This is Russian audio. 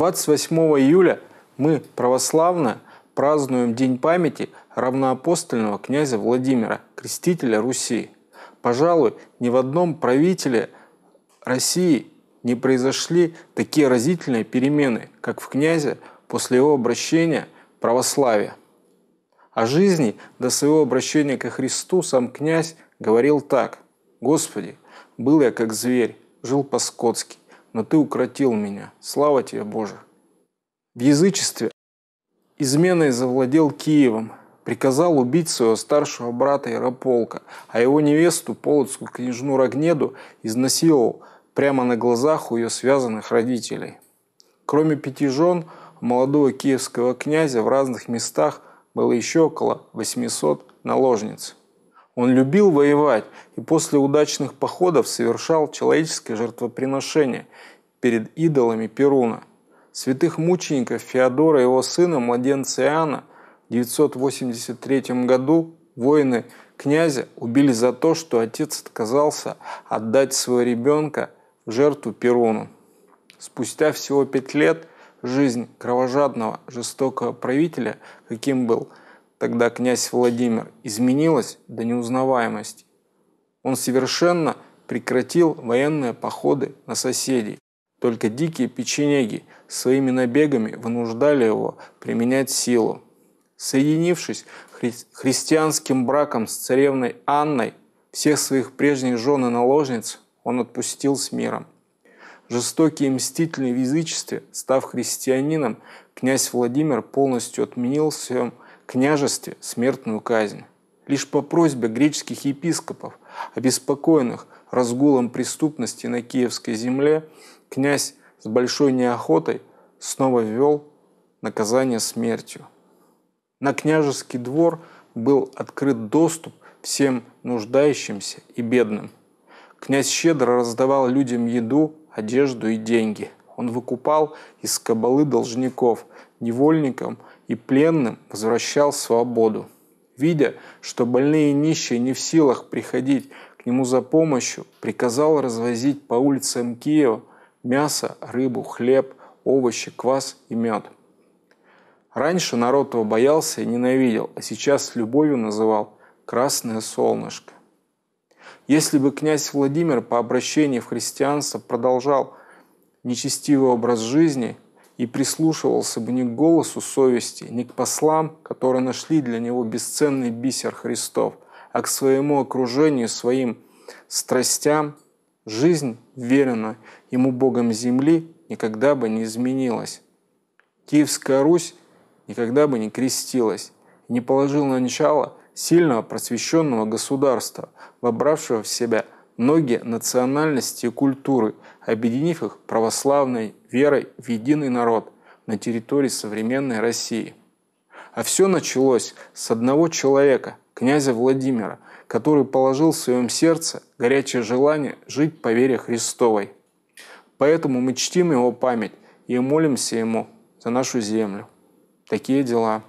28 июля мы, православно, празднуем День памяти равноапостольного князя Владимира, крестителя Руси. Пожалуй, ни в одном правителе России не произошли такие разительные перемены, как в князе после его обращения в православие. О жизни до своего обращения ко Христу сам князь говорил так. «Господи, был я как зверь, жил по-скотски, но ты укротил меня. Слава тебе, Боже!» В язычестве изменой завладел Киевом, приказал убить своего старшего брата Ярополка, а его невесту, полоцкую княжну Рогнеду, изнасиловал прямо на глазах у ее связанных родителей. Кроме пяти жен, у молодого киевского князя в разных местах было еще около 800 наложниц. Он любил воевать и после удачных походов совершал человеческое жертвоприношение перед идолами Перуна. Святых мучеников Феодора и его сына, младенца Иоанна, в 983 году воины князя убили за то, что отец отказался отдать своего ребенка в жертву Перуну. Спустя всего пять лет жизнь кровожадного, жестокого правителя, каким был – тогда князь Владимир изменилось до неузнаваемости. Он совершенно прекратил военные походы на соседей. Только дикие печенеги своими набегами вынуждали его применять силу. Соединившись хри христианским браком с царевной Анной, всех своих прежних жен и наложниц он отпустил с миром. Жестокие мстительные мстительный в язычестве, став христианином, князь Владимир полностью отменил в своем княжестве смертную казнь. Лишь по просьбе греческих епископов, обеспокоенных разгулом преступности на Киевской земле, князь с большой неохотой снова ввел наказание смертью. На княжеский двор был открыт доступ всем нуждающимся и бедным. Князь щедро раздавал людям еду, одежду и деньги. Он выкупал из кабалы должников, невольникам и пленным возвращал свободу. Видя, что больные и нищие не в силах приходить к нему за помощью, приказал развозить по улицам Киева мясо, рыбу, хлеб, овощи, квас и мед. Раньше народ его боялся и ненавидел, а сейчас с любовью называл «красное солнышко». Если бы князь Владимир по обращению в христианство продолжал нечестивый образ жизни – и прислушивался бы не к голосу совести, не к послам, которые нашли для него бесценный бисер Христов, а к своему окружению, своим страстям, жизнь, верена ему Богом земли, никогда бы не изменилась. Киевская Русь никогда бы не крестилась, не положил на начало сильного просвещенного государства, вобравшего в себя – многие национальности и культуры, объединив их православной верой в единый народ на территории современной России. А все началось с одного человека, князя Владимира, который положил в своем сердце горячее желание жить по вере Христовой. Поэтому мы чтим его память и молимся ему за нашу землю. Такие дела.